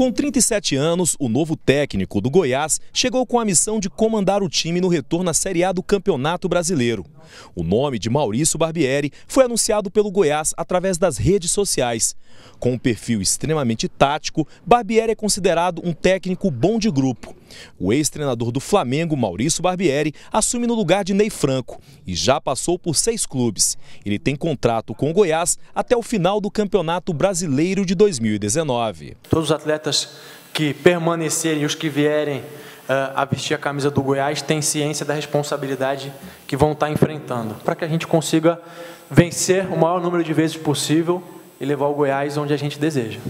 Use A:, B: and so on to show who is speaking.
A: Com 37 anos, o novo técnico do Goiás chegou com a missão de comandar o time no retorno à Série A do Campeonato Brasileiro. O nome de Maurício Barbieri foi anunciado pelo Goiás através das redes sociais. Com um perfil extremamente tático, Barbieri é considerado um técnico bom de grupo. O ex-treinador do Flamengo, Maurício Barbieri, assume no lugar de Ney Franco e já passou por seis clubes. Ele tem contrato com o Goiás até o final do Campeonato Brasileiro de 2019. Todos os atletas que permanecerem, os que vierem ah, a vestir a camisa do
B: Goiás tem ciência da responsabilidade que vão estar tá enfrentando, para que a gente consiga vencer o maior número de vezes possível e levar o Goiás onde a gente deseja.